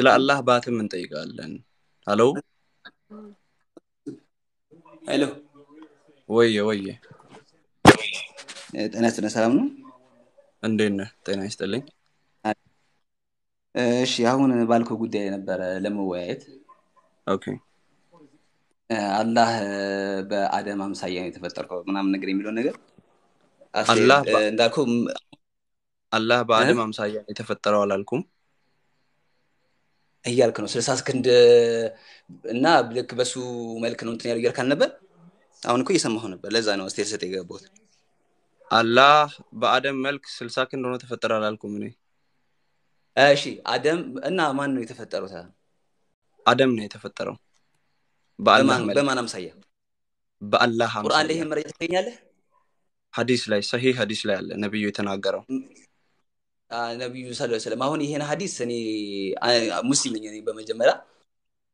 ስለ አላህ ባትም እንጠይቃለን። አሎ ሄሎ፣ ወየ ወየ፣ ጤና ስነ ሰላም ነው? እንዴት ነህ? ጤና ይስጥልኝ። እሺ፣ አሁን ባልኮ ጉዳይ ነበረ ለመወያየት። አላህ በአደም አምሳያ ነው የተፈጠርከው ምናምን ነገር የሚለው ነገር አላህ በአደም አምሳያ የተፈጠረው አላልኩም። እያልክ ነው ስልሳ ሰከንድ እና ልክ በሱ መልክ ነው እንትን ያሉ እያልክ አልነበር? አሁን እኮ እየሰማሁ ነበር። ለዛ ነው ስቴ ሰጥ የገባሁት። አላህ በአደም መልክ ስልሳ ክንድ ሆኖ ተፈጠረ አላልኩም እኔ። እሺ አደም እና ማን ነው የተፈጠሩት? አደም ነው የተፈጠረው። በማን አምሳያ? በአላህ ቁርአን ላይ ይሄን መረጃ ትገኛለህ ሀዲስ ላይ ሰሂህ ሀዲስ ላይ አለ ነብዩ የተናገረው ነቢዩ ስለ ስለም አሁን ይሄን ሀዲስ እኔ ሙስሊም ነኝ በመጀመሪያ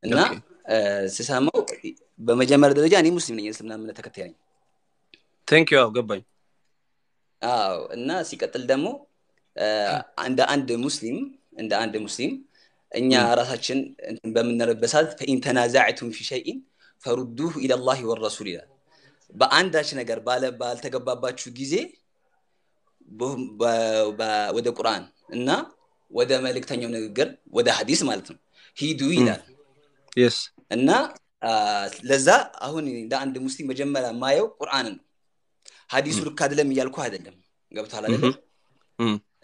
እና ስሰማው በመጀመሪያ ደረጃ እኔ ሙስሊም ነኝ ስልምና እምነት ተከታይ ነኝ ቴንክ ገባኝ አዎ እና ሲቀጥል ደግሞ እንደ አንድ ሙስሊም እንደ አንድ ሙስሊም እኛ ራሳችን በምንረበሳት ፈኢንተናዛዕቱም ፊ ሸይን ፈሩዱሁ ኢለላሂ ወረሱል ይላል በአንዳች ነገር ባልተገባባችሁ ጊዜ ወደ ቁርአን እና ወደ መልእክተኛው ንግግር ወደ ሀዲስ ማለት ነው ሂዱ ይላል እና ለዛ አሁን እንደ አንድ ሙስሊም መጀመሪያ ማየው ቁርአን ነው ሀዲሱ ልክ አደለም እያልኩ አይደለም ገብቷል አይደለም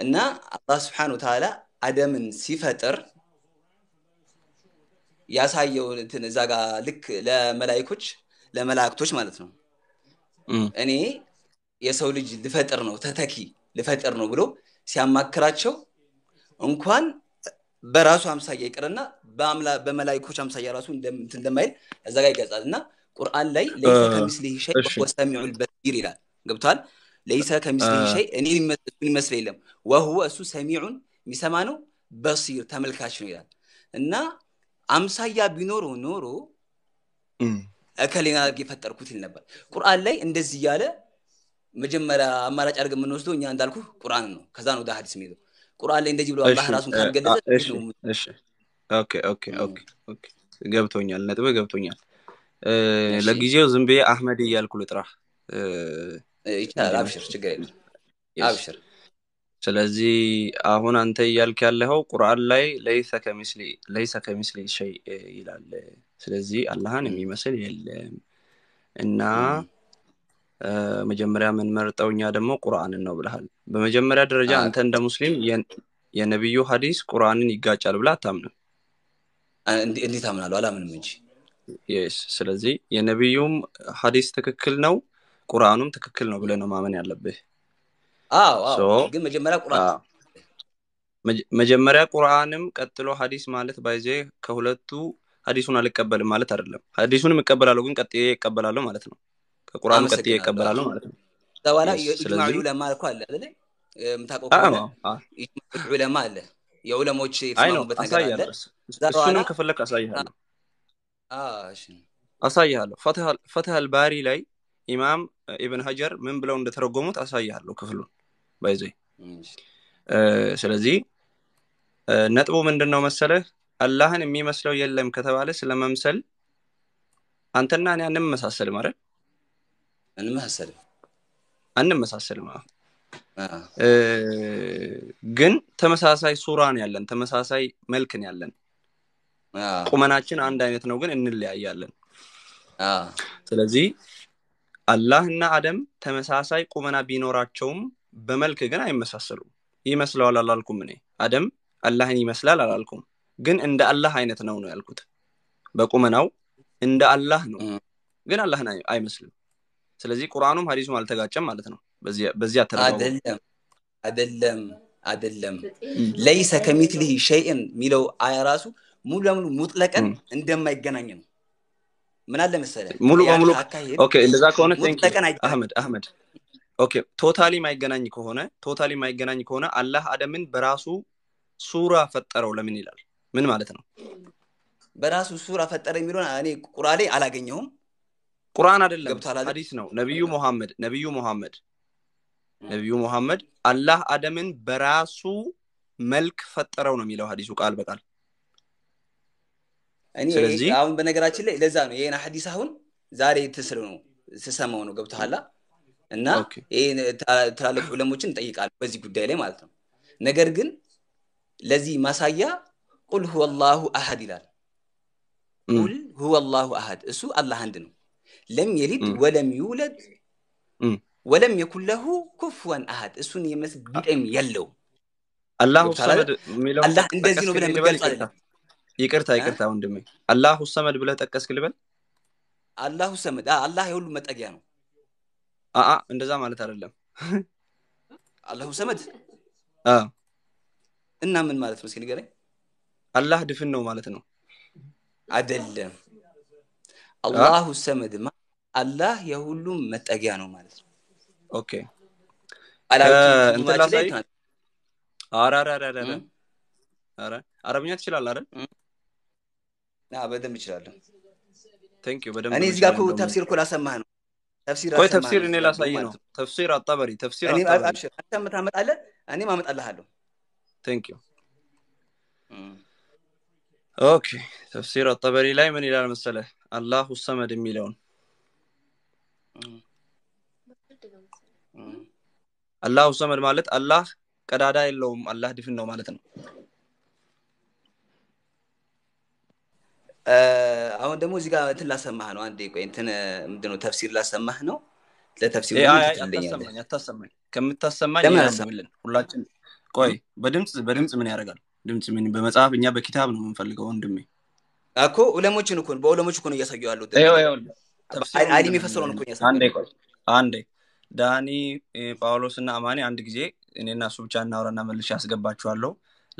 እና አላህ ስብሓን ተዓላ አደምን ሲፈጥር ያሳየው እዛ ጋ ልክ ለመላይኮች ለመላእክቶች ማለት ነው እኔ የሰው ልጅ ልፈጥር ነው ተተኪ ልፈጥር ነው ብሎ ሲያማክራቸው እንኳን በራሱ አምሳያ ይቅርና በመላይኮች አምሳያ ራሱ እንደማይል እዛ ጋ ይገጻል እና ቁርአን ላይ ለይሰ ከሚስሊህ ሸይ ወሰሚዑል በሲር ይላል ገብቷል ለይሰ ከሚስል ሸይ እኔ ይመስል የለም ወህወ እሱ ሰሚዑን የሚሰማ ነው በሲር ተመልካች ነው ይላል እና አምሳያ ቢኖሮ ኖሮ እከሌና አድርጌ የፈጠርኩት ይል ነበር ቁርአን ላይ እንደዚህ እያለ መጀመሪያ አማራጭ አድርገን የምንወስደው እኛ እንዳልኩ ቁርአን ነው። ከዛ ነው ወደ ሀዲስ የሚሄደው። ቁርአን ላይ እንደዚህ ብሎ አላህ ራሱን ካልገለጸ ገብቶኛል፣ ነጥበ ገብቶኛል። ለጊዜው ዝም ብዬ አህመድ እያልኩ ልጥራ ይቻላል። አብሽር፣ ችግር የለም አብሽር። ስለዚህ አሁን አንተ እያልክ ያለኸው ቁርአን ላይ ለይሰ ከሚስሊ ሸይ ይላል። ስለዚህ አላህን የሚመስል የለም እና መጀመሪያ የምንመርጠው እኛ ደግሞ ቁርአንን ነው ብለሃል። በመጀመሪያ ደረጃ አንተ እንደ ሙስሊም የነቢዩ ሀዲስ ቁርአንን ይጋጫል ብለህ አታምንም። እንዴት አምናለሁ? አላምንም እንጂ። ስለዚህ የነቢዩም ሀዲስ ትክክል ነው፣ ቁርአኑም ትክክል ነው ብለ ነው ማመን ያለብህ። ግን መጀመሪያ ቁርአን መጀመሪያ ቁርአንም ቀጥሎ ሀዲስ ማለት ባይዜ ከሁለቱ ሀዲሱን አልቀበልም ማለት አይደለም። ሀዲሱንም እቀበላለሁ ግን ቀጥዬ ይቀበላለሁ ማለት ነው። ከቁርአኑ ቀጥ ይቀበላሉ ማለት ነው። በኋላ ኢጅማዕ ዑለማ አልኩህ አለ አይደለ? የምታውቀው ኢጅማዕ ዑለማ አለ የዑለሞች የተስማሙበት ነገር አለ። እሱንም ከፈለክ አሳይሃለሁ አሳይሃለሁ። ፈትህ አልባሪ ላይ ኢማም ኢብን ሀጀር ምን ብለው እንደተረጎሙት አሳይሃለሁ ክፍሉን ባይዘይ ስለዚህ ነጥቡ ምንድን ነው መሰለህ? አላህን የሚመስለው የለም ከተባለ ስለመምሰል አንተና እኔ አንመሳሰልም አይደል? አንመሳሰልም አንመሳሰልም ግን ተመሳሳይ ሱራን ያለን ተመሳሳይ መልክን ያለን ቁመናችን አንድ አይነት ነው ግን እንለያያለን ስለዚህ አላህና አደም ተመሳሳይ ቁመና ቢኖራቸውም በመልክ ግን አይመሳሰሉም ይመስለዋል አላልኩም እኔ አደም አላህን ይመስላል አላልኩም ግን እንደ አላህ አይነት ነው ነው ያልኩት በቁመናው እንደ አላህ ነው ግን አላህን አይመስልም ስለዚህ ቁርአኑም ሀዲሱም አልተጋጨም ማለት ነው። በዚህ አተረአደለም አደለም አደለም ለይሰ ከሚትሊህ ሸይን የሚለው አያ ራሱ ሙሉ ለሙሉ ሙጥለቀን እንደማይገናኝ ነው። ምን አለ መሰለ ሙሉ በሙሉ እንደዛ ከሆነ አህመድ አህመድ ኦኬ ቶታሊ ማይገናኝ ከሆነ ቶታሊ ማይገናኝ ከሆነ አላህ አደምን በራሱ ሱራ ፈጠረው ለምን ይላል? ምን ማለት ነው? በራሱ ሱራ ፈጠረ የሚለውን እኔ ቁራሌ አላገኘውም። ቁርአን አይደለም ሐዲስ ነው። ነብዩ መሐመድ ነብዩ መሐመድ ነብዩ መሐመድ አላህ አደምን በራሱ መልክ ፈጠረው ነው የሚለው ሀዲሱ ቃል በቃል። ስለዚህ አሁን በነገራችን ላይ ለዛ ነው ይሄን ሀዲስ አሁን ዛሬ ትስሩ ነው ስሰማው ነው ገብተሃላ እና ይሄን ትላልቅ ዑለሞችን እንጠይቃለን በዚህ ጉዳይ ላይ ማለት ነው። ነገር ግን ለዚህ ማሳያ ቁል ሁወ አላሁ አሀድ ይላል። ቁል ሁወ አላሁ አሀድ እሱ አላህ አንድ ነው። ለም የሊድ ወለም ይውለድ ወለም የኩን ለሁ ኩፍወን አሃድ እሱን የመስግጠም የለው አላሁ እንደዚህ ነው ብለህ የምትገልጽ ይቅርታ ይቅርታ ወንድሜ አላሁ ሰመድ ብለ ጠቀስክ ልበል አላሁ ሰመድ አላህ የሁሉ መጠጊያ ነው አአ እንደዛ ማለት አይደለም አላሁ ሰመድ እና ምን ማለት ነው እስኪ አላህ ድፍን ነው ማለት ነው አይደለም አላሁ ሰመድ አላህ የሁሉም መጠጊያ ነው ማለት ነው። ኦኬ አረብኛ ትችላለህ አይደል? በደንብ እችላለሁ። እኔ እዚህ ጋር ተፍሲር እኮ ላሰማህ ነው። ቆይ ተፍሲር እኔ ላሳይ ነው። ተፍሲር አጣበሪ ተፍሲር አንተ የምታመጣለህ እኔም አመጣልሃለሁ። ቴንክ ዩ ኦኬ። ተፍሲር አጣበሪ ላይ ምን ይላል መሰለህ? አላሁ ሰመድ የሚለውን አላሁ ሰመድ ማለት አላህ ቀዳዳ የለውም አላህ ድፍን ነው ማለት ነው አሁን ደግሞ እዚህ ጋር እንትን ላሰማህ ነው አንዴ ቆይ እንትን ምንድነው ተፍሲር ላሰማህ ነው ለተፍሲር ከምታሰማኝ ሁላችን ቆይ በድምፅ በድምፅ ምን ያደርጋል ድምፅ ምን በመጽሐፍ እኛ በኪታብ ነው የምንፈልገው ወንድሜ እኮ ዑለሞችን እኮ በዑለሞች እኮ ነው እያሳዩ ያሉት። አሊም የፈሰረውን እኮ አንዴ አንዴ ዳኒ ጳውሎስ እና አማኔ አንድ ጊዜ እኔና እሱ ብቻ እናውራና መልሼ ያስገባችኋለሁ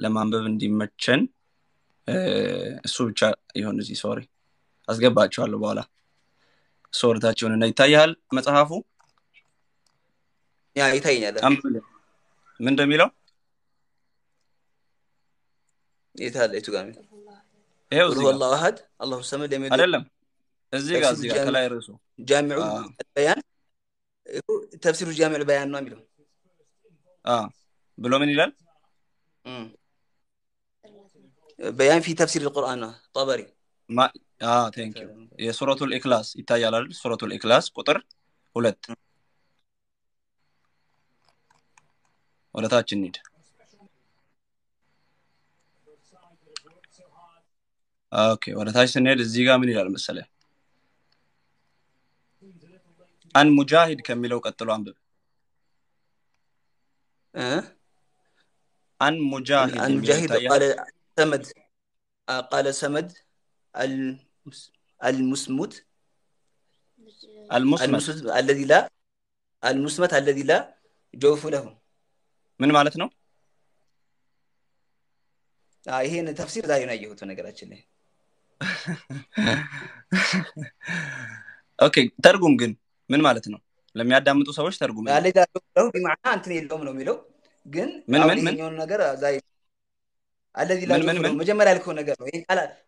ለማንበብ እንዲመቸን። እሱ ብቻ ይሆን እዚህ ሶሪ፣ አስገባችኋለሁ በኋላ ሶርታችሁን እና ይታያል መጽሐፉ ይታይኛል። ምን እንደሚለው ይታለ ቱ ጋር ይኸው እዚህ ወላሁ አላሁ ሰመድ የሚሉ አይደለም እዚህ ጋር እዚህ ጋር ከላይ ርዕሱ ጃሚዑ በያን ተፍሲሩ ጃሚዑ በያን ነው የሚለው ብሎ ምን ይላል በያን ፊ ተፍሲር ልቁርአን ጠበሪ ቴንክ ዩ ይታያል አይደል ሱረቱል ኢክላስ ቁጥር ሁለት ወደ ታች ኦኬ ወደ ታች ስንሄድ እዚህ ጋር ምን ይላል መሰለ አን ሙጃሂድ ከሚለው ቀጥሎ አንብብ አን ሙጃሂድ ቃለ ሰመድ አልሙስሙት አለዚ አልሙስመት አለዚ ጆፉ ለሁ ምን ማለት ነው ይሄን ተፍሲር ዛሬ ነው ያየሁት ነገራችን ላይ ኦኬ ተርጉም ግን ምን ማለት ነው? ለሚያዳምጡ ሰዎች ተርጉም ቢማዕና እንትን የለውም ነው የሚለው ግን ምን ነገር ዛይ አለዚህ መጀመሪያ ያልከው ነገር ነው። ይህን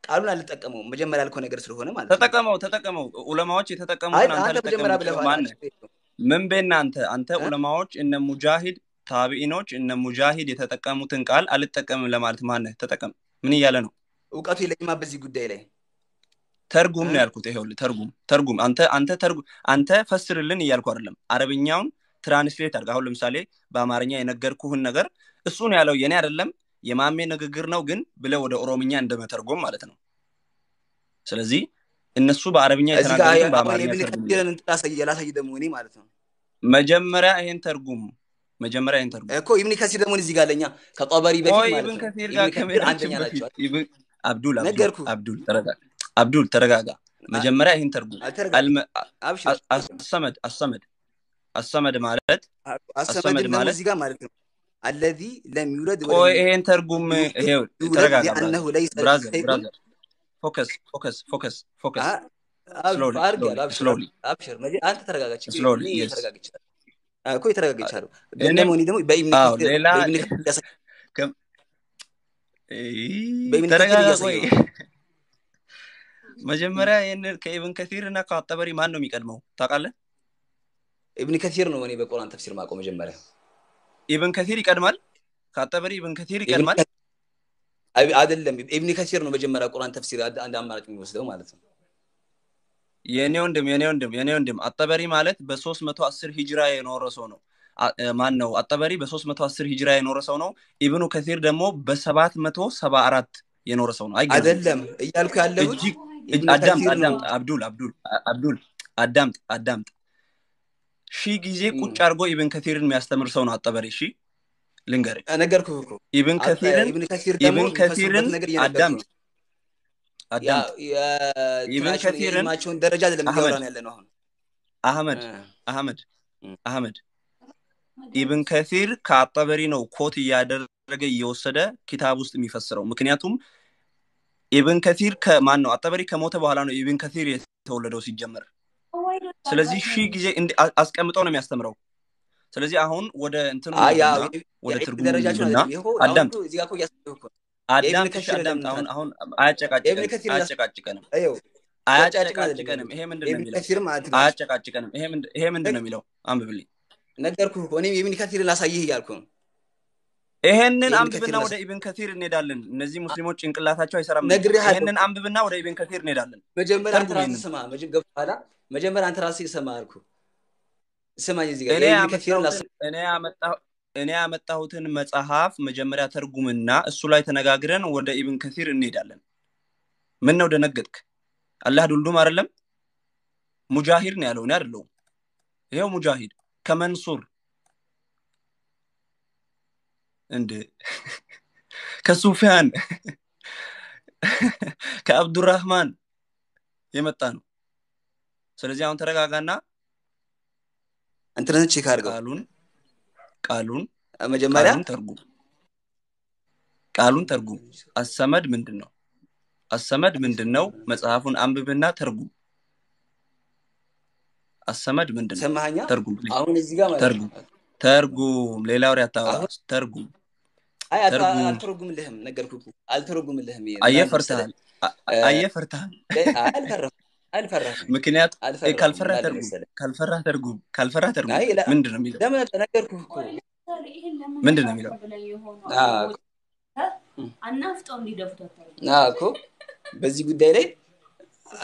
ቃሉን አልጠቀመውም። መጀመሪያ ያልከው ነገር ስለሆነ ማለት ተጠቀመው ተጠቀመው ዑለማዎች የተጠቀሙት ምን ቤና አንተ አንተ ዑለማዎች እነ ሙጃሂድ ታቢኢኖች እነ ሙጃሂድ የተጠቀሙትን ቃል አልጠቀምም ለማለት ማነ ተጠቀም ምን እያለ ነው? እውቀቱ የለኝማ በዚህ ጉዳይ ላይ ተርጉም ነው ያልኩት። ይኸውልህ ተርጉም ተርጉም አንተ አንተ ተርጉ አንተ ፈስርልን እያልኩ አይደለም። አረብኛውን ትራንስሌት አድርግ። አሁን ለምሳሌ በአማርኛ የነገርኩህን ነገር እሱ ነው ያለው የኔ አይደለም፣ የማሜ ንግግር ነው ግን ብለ ወደ ኦሮምኛ እንደመተርጎም ማለት ነው። ስለዚህ እነሱ በአረብኛ የተናገሩትን በአማርኛ ደግሞ እኔ ማለት ነው። መጀመሪያ ይሄን ተርጉም መጀመሪያ ይሄን ተርጉም እኮ ኢብን ከሲር ደግሞ እዚህ ጋለኛ ከጠበሪ በፊት ማለት ነው ከሲር ጋር ከሜራችን በፊት አብዱል አብዱል ተረጋጋ አብዱል ተረጋጋ መጀመሪያ ይህን ተርጉም አሰመድ አሰመድ አሰመድ ማለት አሰመድ ማለት እዚህ ጋር ማለት ነው አለዚ ለም ዩለድ ይሄን ተርጉም ተረጋጋ ብራዘር ብራዘር ፎከስ ፎከስ ፎከስ ፎከስ አንተ ተረጋጋች ተረጋግቻለሁ እኮ የተረጋግቻለሁ ደግሞ ደግሞ በኢብን መጀመሪያ ይህንን ከኢብን ከሲር እና ከአጠበሪ ማን ነው የሚቀድመው ታውቃለህ? ኢብን ከሲር ነው እኔ በቁርአን ተፍሲር ማቆ መጀመሪያ ኢብን ከሲር ይቀድማል፣ ከአጠበሪ ኢብን ከሲር ይቀድማል። አይደለም ኢብን ከሲር ነው መጀመሪያ ቁርአን ተፍሲር አንድ አማራጭ የሚወስደው ማለት ነው። የኔ ወንድም ወንድም ወንድም አጠበሪ ማለት በሶስት መቶ አስር ሂጅራ የኖረ ሰው ነው። ማን ነው አጠበሪ በ310 ሂጅራ የኖረ ሰው ነው። ኢብኑ ከሲር ደግሞ በ774 የኖረ ሰው ነው። አይደለም እያልኩ ያለሁት አዳምጥ አዳምጥ ሺ ጊዜ ቁጭ አድርጎ ኢብን ከሲርን የሚያስተምር ሰው ነው አጠበሪ። ሺ ልንገር ነገርኩ ኢብን ከሲርን ኢብን ከሲርን አዳምጥ አዳምጥ ኢብን ከሲርን ደረጃ አሁን አህመድ አህመድ አህመድ ኢብን ከፊር ከአጠበሪ ነው ኮት እያደረገ እየወሰደ ኪታብ ውስጥ የሚፈስረው ምክንያቱም ኢብን ከፊር ማን ነው አጠበሪ ከሞተ በኋላ ነው ኢብን ከፊር የተወለደው ሲጀመር ስለዚህ ሺ ጊዜ አስቀምጠው ነው የሚያስተምረው ስለዚህ አሁን ወደ እንትኑ ወደ ትርጉሙ አዳምጥ አዳምጥ አያጨቃጭቀንም አያጨቃጭቀንም ይሄ ምንድን ነው የሚለው አያጨቃጭቀንም ይሄ ምንድን ነው የሚለው አንብብልኝ ነገርኩህ እኮ እኔም የኢብን ከቲርን ላሳይህ እያልኩ ነው። ይሄንን አንብብና ወደ ኢብን ከቲር እንሄዳለን። እነዚህ ሙስሊሞች ጭንቅላታቸው አይሰራም። ይሄንን አንብብና ወደ ኢብን ከቲር እንሄዳለን። መጀመሪያ አንተ ራስህ ስማ። መጀመሪያ አንተ ራስህ ስማ አልኩ እኔ ያመጣሁትን መጽሐፍ መጀመሪያ ተርጉምና እሱ ላይ ተነጋግረን ወደ ኢብን ከሲር እንሄዳለን። ምን ነው ደነገጥክ? አላህ ዱልዱም አይደለም ሙጃሂድ ነው ያለው እኔ አይደለሁም። ይኸው ሙጃሂድ ከመንሱር እንደ ከሱፊያን ከአብዱራህማን የመጣ ነው። ስለዚህ አሁን ተረጋጋና እንትንን ቼክ ቃሉን ቃሉን መጀመሪያ ተርጉም ቃሉን ተርጉም። አሰመድ ምንድን ነው? አሰመድ ምንድን ነው? መጽሐፉን አንብብና ተርጉም። አሰመድ ምንድን ነው? ተርጉም አሁን እዚህ ጋር ተርጉም ሌላ ወሬ አታባባስ። ተርጉም አልተረጉምልህም፣ አልተረጉምልህም። የሚለው? አናፍጠው በዚህ ጉዳይ ላይ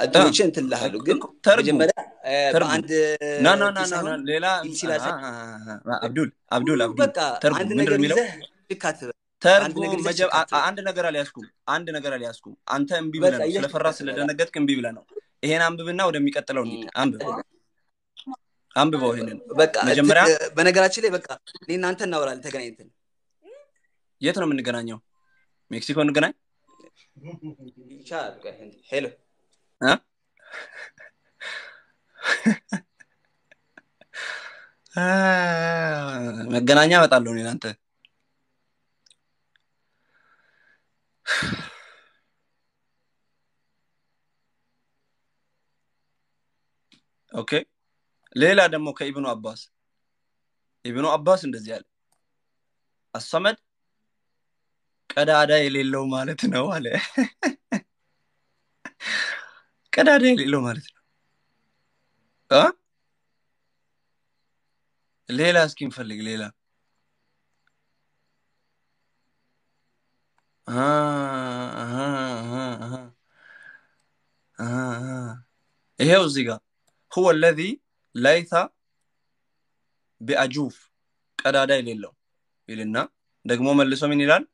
እድሎቼ እንትን ልሃሉ ግን መጀመሪያ በአንድ ሌላ አብዱል ነገር ይዘህ አንድ ነገር አልያዝኩም አንድ ነገር አልያዝኩም አንተ እምቢ ብለ ነው ስለፈራ ስለደነገጥክ እምቢ ብለ ነው ይሄን አንብብና ወደሚቀጥለው እንሂድ አንብብ አንብበው ይሄንን መጀመሪያ በነገራችን ላይ በቃ እኔ እናንተ እናወራለን ተገናኝትን የት ነው የምንገናኘው ሜክሲኮ እንገናኝ ሄሎ መገናኛ እመጣለሁ እኔ ለአንተ ኦኬ ሌላ ደግሞ ከኢብኑ አባስ ኢብኑ አባስ እንደዚህ አለ አሰመድ ቀዳዳ የሌለው ማለት ነው አለ ቀዳዳ የሌለው ማለት ነው ሌላ እስኪ እንፈልግ ሌላ ይሄው እዚህ ጋር هو الذي ليث بأجوف ቀዳዳ የሌለው ይልና ደግሞ መልሶ ምን ይላል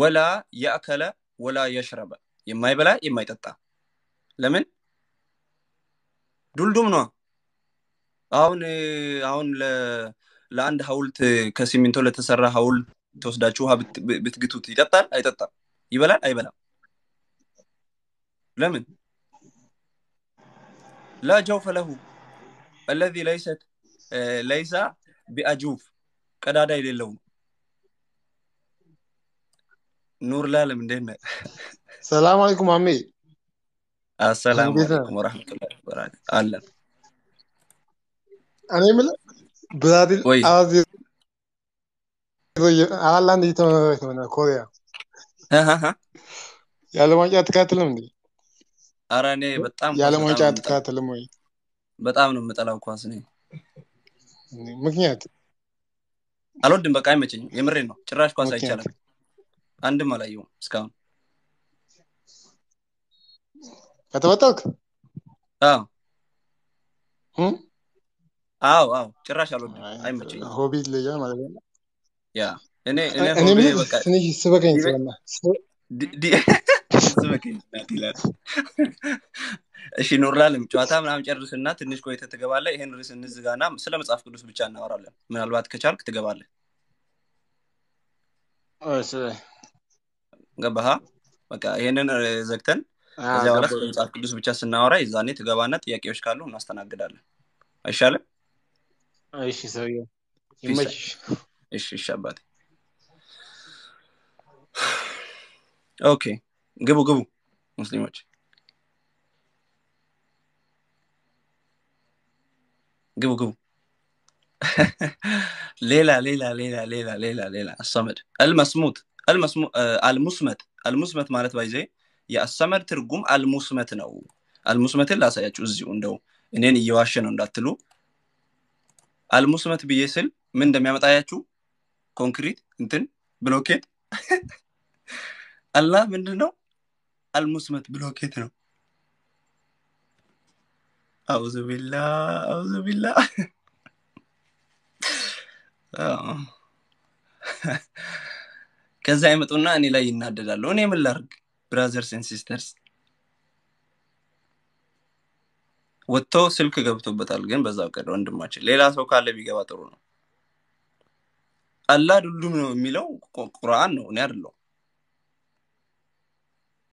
ወላ ያእከለ ወላ የሽረበ የማይበላ የማይጠጣ ለምን ዱልዱም ነ? አሁን አሁን ለአንድ ሀውልት ከሲሚንቶ ለተሰራ ሀውልት ተወስዳችሁ ውሃ ብትግቱት ይጠጣል አይጠጣም ይበላል አይበላም ለምን ላ ጀውፈ ለሁ አለዚ ለይሰት ለይሳ ቢአጁፍ ቀዳዳ የሌለው ኑር ላለም እንዴት ሰላም አለይኩም አሜ አሰላሙ አለይኩም ወራህመቱላሂ ወበረካቱ። አለ እኔ የምልህ ብራዚል አራት ለአንድ እየተመራች ነው ኮሪያ የዓለም ዋንጫ አትካትልም እንዴ? አረ እኔ በጣም የዓለም ዋንጫ አትካትልም ወይ? በጣም ነው የምጠላው ኳስ ነኝ። ምክንያት አልወድም፣ በቃ አይመቸኝም። የምሬን ነው። ጭራሽ ኳስ አይቻልም። አንድም አላየውም እስካሁን ከተበጠርክ አዎ አዎ አዎ ጭራሽ አልወድም አይመቸኝም ሆቢ ይለያል ማለት ነው ያ እኔ እኔ ትንሽ ስበቀኝ ስለና ስበቀኝ ይላል እሺ ኑርላልም ጨዋታ ምናም ጨርስና ትንሽ ቆይተ ትገባለ ይሄን ርዕስ እንዝጋና ስለ መጽሐፍ ቅዱስ ብቻ እናወራለን ምናልባት ከቻልክ ትገባለ ገባሃ በቃ ይሄንን ዘግተን ከዚያ በኋላ መጽሐፍ ቅዱስ ብቻ ስናወራ የዛኔ ትገባና ጥያቄዎች ካሉ እናስተናግዳለን አይሻልም እሺ ሰውዬ እሺ ኦኬ ግቡ ግቡ ሙስሊሞች ግቡ ግቡ ሌላ ሌላ ሌላ ሌላ ሌላ ሌላ አሰመድ አልመስሙት አልሙስመት አልሙስመት ማለት ባይዜ የአሰመር ትርጉም አልሙስመት ነው። አልሙስመትን ላሳያችሁ እዚሁ እንደው እኔን እየዋሸ ነው እንዳትሉ። አልሙስመት ብዬ ስል ምን እንደሚያመጣያችሁ ኮንክሪት እንትን ብሎኬት አላህ ምንድን ነው አልሙስመት ብሎኬት ነው። አውዙ ቢላ አውዙ ቢላ ከዛ ይመጡና እኔ ላይ ይናደዳለሁ እኔ ምን ላርግ? ብራዘርስ ኤንድ ሲስተርስ ወጥተው ስልክ ገብቶበታል። ግን በዛው ቀን ወንድማችን ሌላ ሰው ካለ ቢገባ ጥሩ ነው። አላ ሁሉም ነው የሚለው ቁርአን ነው፣ እኔ አይደለሁም።